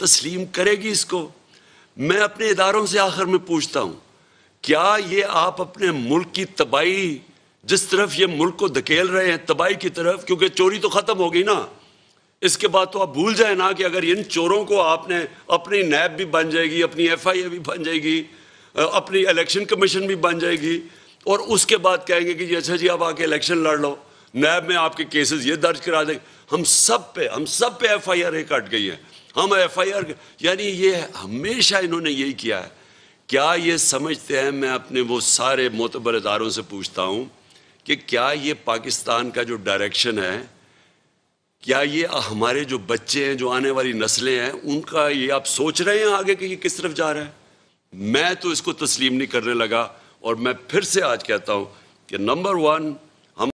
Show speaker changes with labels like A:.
A: तस्लीम करेगी इसको मैं अपने इदारों से आखिर में पूछता हूं क्या ये आप अपने मुल्क की तबाही जिस तरफ ये मुल्क को धकेल रहे हैं तबाही की तरफ क्योंकि चोरी तो ख़त्म हो गई ना इसके बाद तो आप भूल जाए ना कि अगर इन चोरों को आपने अपनी नैब भी बन जाएगी अपनी एफ आई ए भी बन जाएगी अपनी इलेक्शन कमीशन भी बन जाएगी और उसके बाद कहेंगे कि जी अच्छा जी आप आके इलेक्शन लड़ लो नैब में आपके केसेस ये दर्ज करा देंगे हम सब पे हम सब पे एफ आई आर कट गई है हम एफ आई आर यानी ये हमेशा इन्होंने यही किया है क्या ये समझते हैं मैं अपने वो सारे मोतबर इदारों से पूछता हूँ कि क्या ये पाकिस्तान का जो डायरेक्शन है क्या ये हमारे जो बच्चे हैं जो आने वाली नस्लें हैं उनका ये आप सोच रहे हैं आगे कि ये किस तरफ जा रहा है मैं तो इसको तस्लीम नहीं करने लगा और मैं फिर से आज कहता हूँ कि नंबर वन